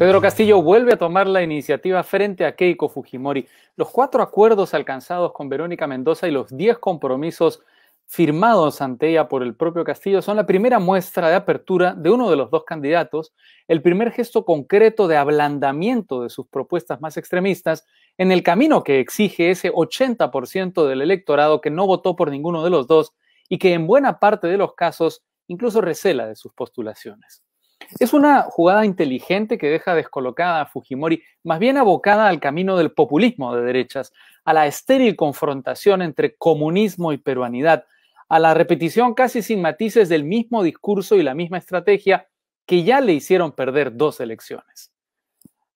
Pedro Castillo vuelve a tomar la iniciativa frente a Keiko Fujimori. Los cuatro acuerdos alcanzados con Verónica Mendoza y los diez compromisos firmados ante ella por el propio Castillo son la primera muestra de apertura de uno de los dos candidatos, el primer gesto concreto de ablandamiento de sus propuestas más extremistas en el camino que exige ese 80% del electorado que no votó por ninguno de los dos y que en buena parte de los casos incluso recela de sus postulaciones. Es una jugada inteligente que deja descolocada a Fujimori, más bien abocada al camino del populismo de derechas, a la estéril confrontación entre comunismo y peruanidad, a la repetición casi sin matices del mismo discurso y la misma estrategia que ya le hicieron perder dos elecciones.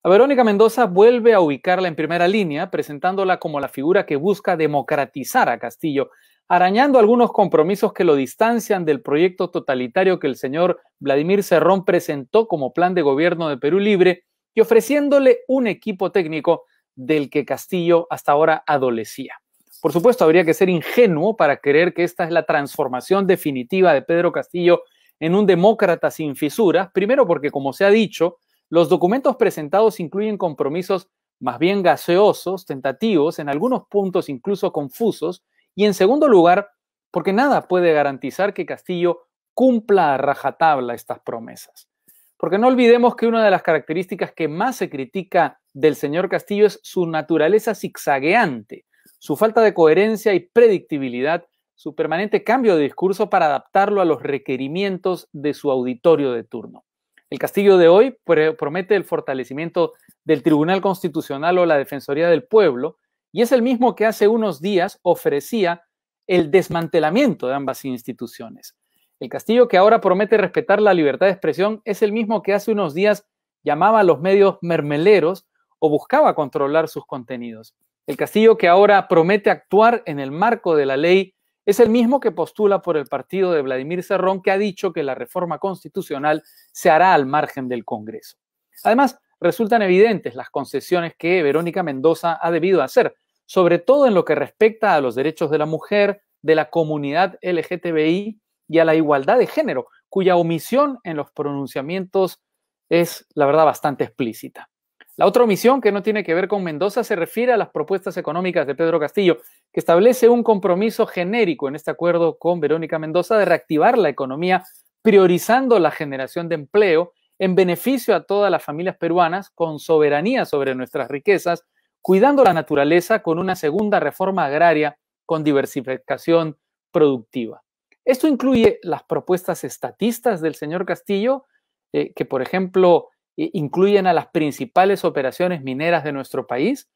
A Verónica Mendoza vuelve a ubicarla en primera línea, presentándola como la figura que busca democratizar a Castillo, arañando algunos compromisos que lo distancian del proyecto totalitario que el señor Vladimir Serrón presentó como plan de gobierno de Perú Libre y ofreciéndole un equipo técnico del que Castillo hasta ahora adolecía. Por supuesto, habría que ser ingenuo para creer que esta es la transformación definitiva de Pedro Castillo en un demócrata sin fisuras, primero porque, como se ha dicho, los documentos presentados incluyen compromisos más bien gaseosos, tentativos, en algunos puntos incluso confusos, y en segundo lugar, porque nada puede garantizar que Castillo cumpla a rajatabla estas promesas. Porque no olvidemos que una de las características que más se critica del señor Castillo es su naturaleza zigzagueante, su falta de coherencia y predictibilidad, su permanente cambio de discurso para adaptarlo a los requerimientos de su auditorio de turno. El Castillo de hoy promete el fortalecimiento del Tribunal Constitucional o la Defensoría del Pueblo, y es el mismo que hace unos días ofrecía el desmantelamiento de ambas instituciones. El Castillo que ahora promete respetar la libertad de expresión es el mismo que hace unos días llamaba a los medios mermeleros o buscaba controlar sus contenidos. El Castillo que ahora promete actuar en el marco de la ley es el mismo que postula por el partido de Vladimir Cerrón, que ha dicho que la reforma constitucional se hará al margen del Congreso. Además, resultan evidentes las concesiones que Verónica Mendoza ha debido hacer sobre todo en lo que respecta a los derechos de la mujer, de la comunidad LGTBI y a la igualdad de género, cuya omisión en los pronunciamientos es, la verdad, bastante explícita. La otra omisión, que no tiene que ver con Mendoza, se refiere a las propuestas económicas de Pedro Castillo, que establece un compromiso genérico en este acuerdo con Verónica Mendoza de reactivar la economía, priorizando la generación de empleo en beneficio a todas las familias peruanas con soberanía sobre nuestras riquezas cuidando la naturaleza con una segunda reforma agraria con diversificación productiva. Esto incluye las propuestas estatistas del señor Castillo, eh, que por ejemplo incluyen a las principales operaciones mineras de nuestro país,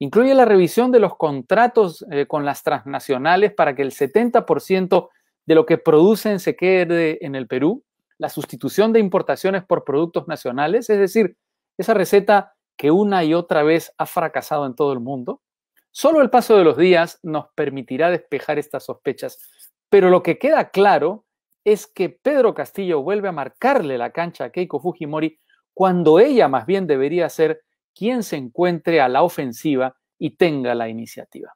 incluye la revisión de los contratos eh, con las transnacionales para que el 70% de lo que producen se quede en el Perú, la sustitución de importaciones por productos nacionales, es decir, esa receta que una y otra vez ha fracasado en todo el mundo? Solo el paso de los días nos permitirá despejar estas sospechas, pero lo que queda claro es que Pedro Castillo vuelve a marcarle la cancha a Keiko Fujimori cuando ella más bien debería ser quien se encuentre a la ofensiva y tenga la iniciativa.